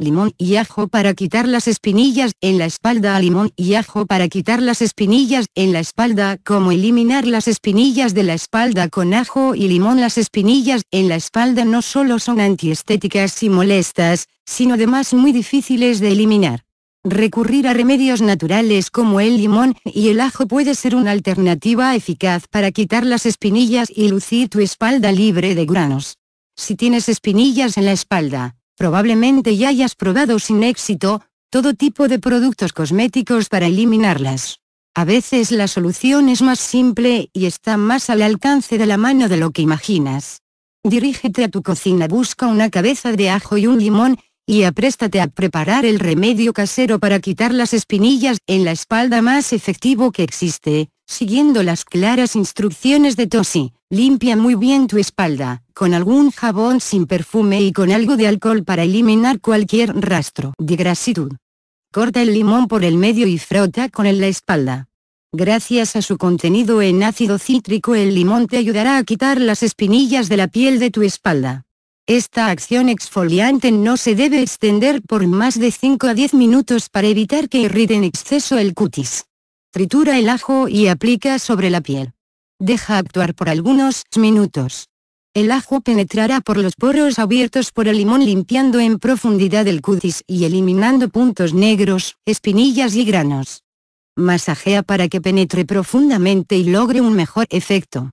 limón y ajo para quitar las espinillas en la espalda limón y ajo para quitar las espinillas en la espalda como eliminar las espinillas de la espalda con ajo y limón las espinillas en la espalda no solo son antiestéticas y molestas, sino además muy difíciles de eliminar. Recurrir a remedios naturales como el limón y el ajo puede ser una alternativa eficaz para quitar las espinillas y lucir tu espalda libre de granos. Si tienes espinillas en la espalda, probablemente ya hayas probado sin éxito, todo tipo de productos cosméticos para eliminarlas. A veces la solución es más simple y está más al alcance de la mano de lo que imaginas. Dirígete a tu cocina, busca una cabeza de ajo y un limón, y apréstate a preparar el remedio casero para quitar las espinillas en la espalda más efectivo que existe. Siguiendo las claras instrucciones de Tosi, limpia muy bien tu espalda, con algún jabón sin perfume y con algo de alcohol para eliminar cualquier rastro de grasitud. Corta el limón por el medio y frota con él la espalda. Gracias a su contenido en ácido cítrico el limón te ayudará a quitar las espinillas de la piel de tu espalda. Esta acción exfoliante no se debe extender por más de 5 a 10 minutos para evitar que irrite en exceso el cutis. Tritura el ajo y aplica sobre la piel. Deja actuar por algunos minutos. El ajo penetrará por los poros abiertos por el limón limpiando en profundidad el cutis y eliminando puntos negros, espinillas y granos. Masajea para que penetre profundamente y logre un mejor efecto.